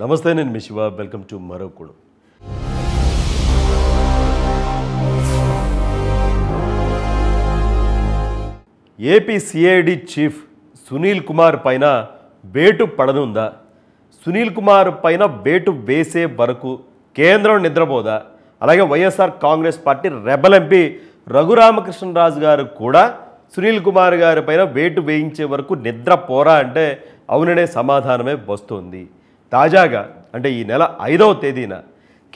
నమస్తే నేను మీ Shiva welcome to మరో కూడు AP CID chief Sunil Kumar పైన బేటు పడనుందా సునీల్ కుమార్ పైన బేటు వేసే వరకు కేంద్రం నిద్రపోదా అలాగే YSR Congress party rebel MP Raghurama Krishna Raju గారు కూడా సునీల్ కుమార్ గారి పైన వేటు వేయించే వరకు నిద్ర పోరా అంటే అవుననే సమాధానమే వస్తుంది తాజాగా అంటే ఈ నెల ఐదవ తేదీన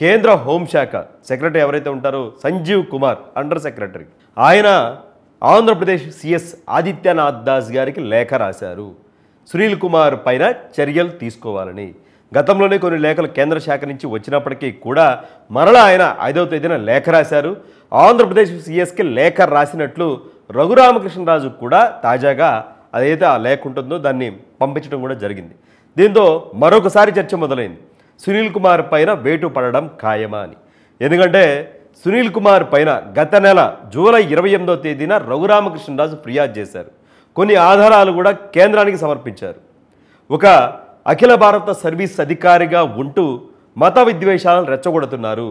కేంద్ర హోంశాఖ సెక్రటరీ ఎవరైతే ఉంటారో సంజీవ్ కుమార్ అండర్ సెక్రటరీ ఆయన ఆంధ్రప్రదేశ్ సిఎస్ ఆదిత్యనాథ్ దాస్ గారికి లేఖ రాశారు సునీల్ కుమార్ పైన చర్యలు తీసుకోవాలని గతంలోనే కొన్ని లేఖలు కేంద్ర శాఖ నుంచి వచ్చినప్పటికీ కూడా మరలా ఆయన ఐదవ తేదీన లేఖ రాశారు ఆంధ్రప్రదేశ్ సిఎస్కి లేఖ రాసినట్లు రఘురామకృష్ణరాజు కూడా తాజాగా అదైతే ఆ లేఖ ఉంటుందో దాన్ని పంపించడం కూడా జరిగింది దీంతో మరొకసారి చర్చ మొదలైంది సునీల్ కుమార్ పైన వేటు పడడం ఖాయమా అని ఎందుకంటే సునీల్ కుమార్ పైన గత నెల జూలై ఇరవై ఎనిమిదో తేదీన రఘురామకృష్ణరాజు ఫిర్యాదు చేశారు కొన్ని ఆధారాలు కూడా కేంద్రానికి సమర్పించారు ఒక అఖిల భారత సర్వీస్ అధికారిగా ఉంటూ మత విద్వేషాలను రెచ్చగొడుతున్నారు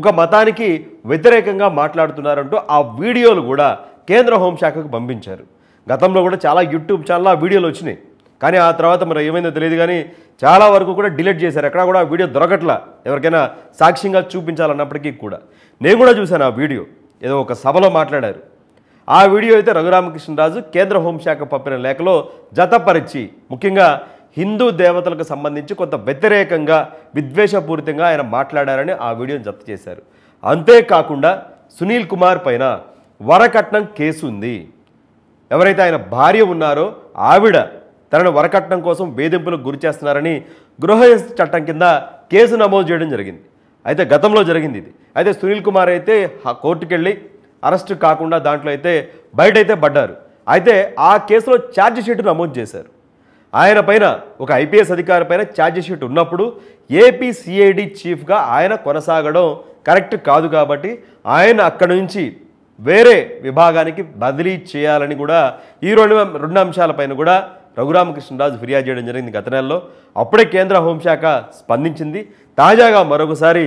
ఒక మతానికి వ్యతిరేకంగా మాట్లాడుతున్నారంటూ ఆ వీడియోలు కూడా కేంద్ర హోంశాఖకు పంపించారు గతంలో కూడా చాలా యూట్యూబ్ ఛానల్ ఆ వీడియోలు వచ్చినాయి కానీ ఆ తర్వాత మరి ఏమైందో తెలియదు కానీ చాలా వరకు కూడా డిలీట్ చేశారు ఎక్కడా కూడా ఆ వీడియో దొరకట్లా ఎవరికైనా సాక్ష్యంగా చూపించాలన్నప్పటికీ కూడా నేను కూడా చూశాను ఆ వీడియో ఏదో ఒక సభలో మాట్లాడారు ఆ వీడియో అయితే రఘురామకృష్ణరాజు కేంద్ర హోంశాఖ పంపిన లేఖలో జతపరిచి ముఖ్యంగా హిందూ దేవతలకు సంబంధించి కొంత వ్యతిరేకంగా విద్వేషపూరితంగా ఆయన మాట్లాడారని ఆ వీడియోని జత చేశారు అంతేకాకుండా సునీల్ కుమార్ పైన వరకట్నం కేసు ఉంది ఎవరైతే ఆయన భార్య ఉన్నారో ఆవిడ తనను వరకట్నం కోసం వేధింపులకు గురి చేస్తున్నారని గృహ చట్టం కింద కేసు నమోదు చేయడం జరిగింది అయితే గతంలో జరిగింది ఇది అయితే సునీల్ కుమార్ అయితే కోర్టుకెళ్ళి అరెస్ట్ కాకుండా దాంట్లో అయితే బయటైతే పడ్డారు అయితే ఆ కేసులో ఛార్జ్ షీట్ నమోదు చేశారు ఆయన పైన ఒక ఐపీఎస్ అధికారి పైన ఛార్జ్ షీట్ ఉన్నప్పుడు ఏపీ సిఐడి చీఫ్గా ఆయన కొనసాగడం కరెక్ట్ కాదు కాబట్టి ఆయన అక్కడి నుంచి వేరే విభాగానికి బదిలీ చేయాలని కూడా ఈ రెండు రెండు అంశాలపైన కూడా రఘురామకృష్ణరాజు ఫిర్యాదు చేయడం జరిగింది గత నెలలో అప్పుడే కేంద్ర హోంశాఖ స్పందించింది తాజాగా మరొకసారి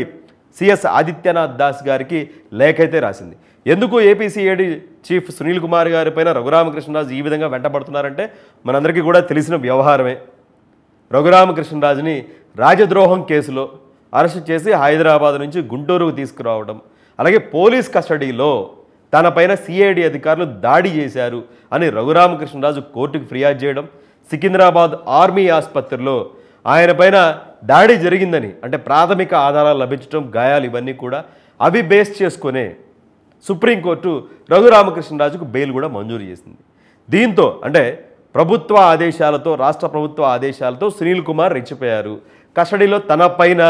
సిఎస్ ఆదిత్యనాథ్ దాస్ గారికి లేఖ అయితే రాసింది ఎందుకు ఏపీసీఏడి చీఫ్ సునీల్ కుమార్ గారి పైన రఘురామకృష్ణరాజు ఈ విధంగా వెంటబడుతున్నారంటే మనందరికీ కూడా తెలిసిన వ్యవహారమే రఘురామకృష్ణరాజుని రాజద్రోహం కేసులో అరెస్ట్ చేసి హైదరాబాద్ నుంచి గుంటూరుకు తీసుకురావడం అలాగే పోలీస్ కస్టడీలో తనపైన సిఐడి అధికారులు దాడి చేశారు అని రఘురామకృష్ణరాజు కోర్టుకు ఫిర్యాదు చేయడం సికింద్రాబాద్ ఆర్మీ ఆసుపత్రిలో ఆయన పైన దాడి జరిగిందని అంటే ప్రాథమిక ఆధారాలు లభించడం గాయాలు ఇవన్నీ కూడా అవి బేస్ చేసుకునే సుప్రీంకోర్టు రఘురామకృష్ణరాజుకు బెయిల్ కూడా మంజూరు చేసింది దీంతో అంటే ప్రభుత్వ ఆదేశాలతో రాష్ట్ర ప్రభుత్వ ఆదేశాలతో సునీల్ కుమార్ రెచ్చిపోయారు కస్టడీలో తన పైన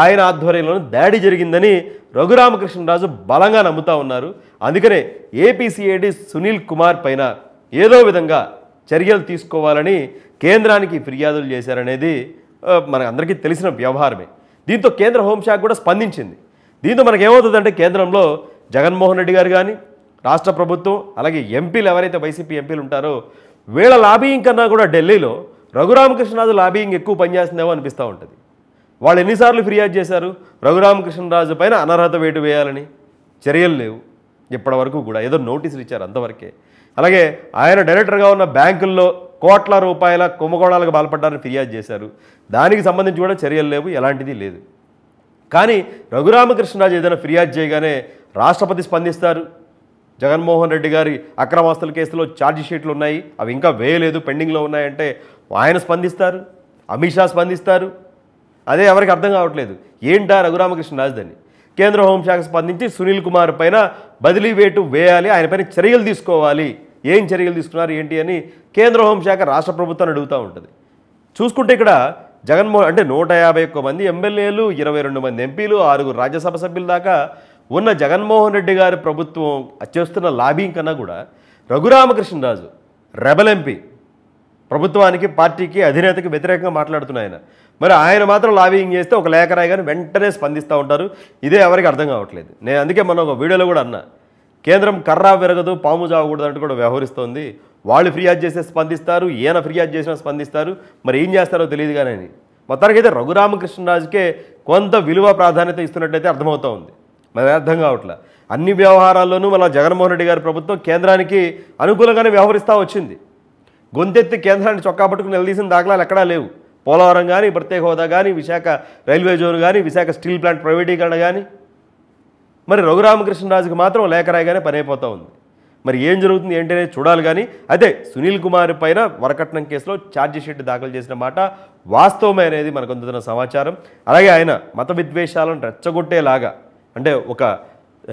ఆయన ఆధ్వర్యంలోనూ దాడి జరిగిందని రఘురామకృష్ణరాజు బలంగా నమ్ముతా ఉన్నారు అందుకనే ఏపీసీఐడి సునీల్ కుమార్ పైన ఏదో విధంగా చర్యలు తీసుకోవాలని కేంద్రానికి ఫిర్యాదులు చేశారనేది మనకందరికీ తెలిసిన వ్యవహారమే దీంతో కేంద్ర హోంశాఖ కూడా స్పందించింది దీంతో ఏమవుతుందంటే కేంద్రంలో జగన్మోహన్ రెడ్డి గారు కానీ రాష్ట్ర ప్రభుత్వం అలాగే ఎంపీలు ఎవరైతే వైసీపీ ఎంపీలు ఉంటారో వీళ్ళ లాబీయింగ్ కన్నా కూడా ఢిల్లీలో రఘురామకృష్ణరాజు లాబీయింగ్ ఎక్కువ పనిచేస్తుందేమో అనిపిస్తూ ఉంటుంది వాళ్ళు ఎన్నిసార్లు ఫిర్యాదు చేశారు రఘురామకృష్ణరాజు పైన అనర్హత వేటు వేయాలని చర్యలు లేవు ఇప్పటి వరకు కూడా ఏదో నోటీసులు ఇచ్చారు అంతవరకే అలాగే ఆయన డైరెక్టర్గా ఉన్న బ్యాంకుల్లో కోట్ల రూపాయల కుంభకోణాలకు పాల్పడ్డారని ఫిర్యాదు చేశారు దానికి సంబంధించి కూడా చర్యలు లేవు ఎలాంటిది లేదు కానీ రఘురామకృష్ణరాజు ఏదైనా ఫిర్యాదు చేయగానే రాష్ట్రపతి స్పందిస్తారు జగన్మోహన్ రెడ్డి గారి అక్రమాస్తుల కేసులో ఛార్జ్ షీట్లు ఉన్నాయి అవి ఇంకా వేయలేదు పెండింగ్లో ఉన్నాయంటే ఆయన స్పందిస్తారు అమిత్ షా స్పందిస్తారు అదే ఎవరికి అర్థం కావట్లేదు ఏంటా రఘురామకృష్ణ రాజధాని కేంద్ర హోంశాఖ స్పందించి సునీల్ కుమార్ పైన బదిలీ వేటు వేయాలి ఆయన పైన చర్యలు తీసుకోవాలి ఏం చర్యలు తీసుకున్నారు ఏంటి అని కేంద్ర హోంశాఖ రాష్ట్ర ప్రభుత్వాన్ని అడుగుతూ ఉంటుంది చూసుకుంటే ఇక్కడ జగన్మోహన్ అంటే నూట యాభై ఒక్క మంది ఎమ్మెల్యేలు ఇరవై రెండు మంది ఎంపీలు ఆరుగురు రాజ్యసభ సభ్యుల దాకా ఉన్న జగన్మోహన్ రెడ్డి గారి ప్రభుత్వం చేస్తున్న లాబింగ్ కన్నా కూడా రఘురామకృష్ణరాజు రెబల్ ఎంపీ ప్రభుత్వానికి పార్టీకి అధినేతకి వ్యతిరేకంగా మాట్లాడుతున్నాయి ఆయన మరి ఆయన మాత్రం లాబింగ్ చేస్తే ఒక లేఖ రాయగానే వెంటనే స్పందిస్తూ ఉంటారు ఇదే ఎవరికి అర్థం కావట్లేదు నేను అందుకే మనం ఒక వీడియోలో కూడా అన్నా కేంద్రం కర్రా విరగదు పాము జావకూడదు అంటూ కూడా వ్యవహరిస్తోంది వాళ్ళు ఫిర్యాదు చేస్తే స్పందిస్తారు ఈయన ఫిర్యాదు చేసినా స్పందిస్తారు మరి ఏం చేస్తారో తెలియదు కానీ అయితే రఘురామకృష్ణరాజుకే కొంత విలువ ప్రాధాన్యత ఇస్తున్నట్టయితే అర్థమవుతూ ఉంది మరి అర్థం కావట్లే అన్ని వ్యవహారాల్లోనూ మళ్ళీ జగన్మోహన్ రెడ్డి గారి ప్రభుత్వం కేంద్రానికి అనుకూలంగానే వ్యవహరిస్తూ వచ్చింది గొంతెత్తి కేంద్రాన్ని చొక్కా పట్టుకుని నిలదీసిన దాఖలాలు ఎక్కడా లేవు పోలవరం కానీ ప్రత్యేక హోదా కానీ విశాఖ రైల్వే జోన్ కానీ విశాఖ స్టీల్ ప్లాంట్ ప్రైవేటీకరణ కానీ మరి రఘురామకృష్ణరాజుకి మాత్రం లేఖ రాయగానే పని అయిపోతూ ఉంది మరి ఏం జరుగుతుంది ఏంటనేది చూడాలి కానీ అదే సునీల్ కుమార్ పైన వరకట్నం కేసులో ఛార్జిషీట్ దాఖలు చేసిన మాట వాస్తవమే అనేది మనకు అందుతున్న సమాచారం అలాగే ఆయన మత విద్వేషాలను రెచ్చగొట్టేలాగా అంటే ఒక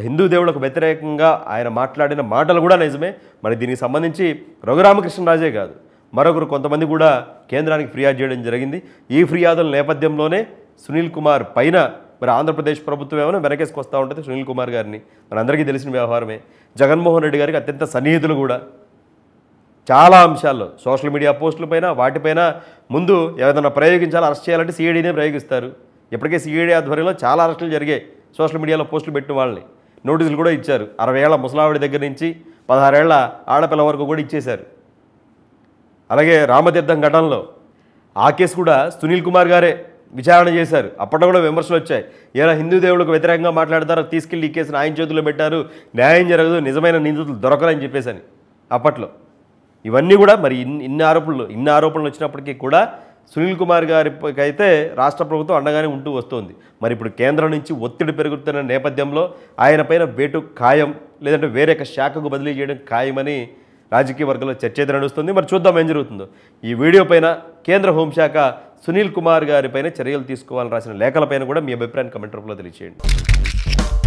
హిందూ దేవుళ్ళకు వ్యతిరేకంగా ఆయన మాట్లాడిన మాటలు కూడా నిజమే మరి దీనికి సంబంధించి రఘురామకృష్ణరాజే కాదు మరొకరు కొంతమంది కూడా కేంద్రానికి ఫిర్యాదు చేయడం జరిగింది ఈ ఫిర్యాదుల నేపథ్యంలోనే సునీల్ కుమార్ పైన మరి ఆంధ్రప్రదేశ్ ప్రభుత్వం ఏమైనా వెనకేసుకొస్తూ ఉంటుంది సునీల్ కుమార్ గారిని మనందరికీ తెలిసిన వ్యవహారమే జగన్మోహన్ రెడ్డి గారికి అత్యంత సన్నిహితులు కూడా చాలా అంశాల్లో సోషల్ మీడియా పోస్టులపైన వాటిపైన ముందు ఏదైనా ప్రయోగించాలి అరెస్ట్ చేయాలంటే సీఈడీనే ప్రయోగిస్తారు ఇప్పటికే సీఈడీ ఆధ్వర్యంలో చాలా అరెస్టులు జరిగాయి సోషల్ మీడియాలో పోస్టులు పెట్టిన వాళ్ళని నోటీసులు కూడా ఇచ్చారు అరవై ఏళ్ళ ముసలావిడి దగ్గర నుంచి పదహారేళ్ల ఆడపిల్ల వరకు కూడా ఇచ్చేశారు అలాగే రామతీర్థం ఘటనలో ఆ కేసు కూడా సునీల్ కుమార్ గారే విచారణ చేశారు అప్పట్లో కూడా విమర్శలు వచ్చాయి ఏదో హిందూ దేవుడికి వ్యతిరేకంగా మాట్లాడతారో తీసుకెళ్లి ఈ కేసును ఆయన చేతుల్లో పెట్టారు న్యాయం జరగదు నిజమైన నిందితులు దొరకరని చెప్పేసి అని అప్పట్లో ఇవన్నీ కూడా మరి ఇన్ని ఇన్ని ఆరోపణలు ఇన్ని ఆరోపణలు వచ్చినప్పటికీ కూడా సునీల్ కుమార్ గారికైతే రాష్ట్ర ప్రభుత్వం అండగానే ఉంటూ వస్తోంది మరి ఇప్పుడు కేంద్రం నుంచి ఒత్తిడి పెరుగుతున్న నేపథ్యంలో ఆయన పైన వేటు ఖాయం లేదంటే వేరే శాఖకు బదిలీ చేయడం ఖాయమని రాజకీయ వర్గంలో చర్చ నడుస్తుంది మరి చూద్దాం ఏం జరుగుతుందో ఈ వీడియో పైన కేంద్ర హోంశాఖ సునీల్ కుమార్ గారిపైన చర్యలు తీసుకోవాలని రాసిన లేఖలపైన కూడా మీ అభిప్రాయాన్ని కమెంట్ రూపంలో తెలియజేయండి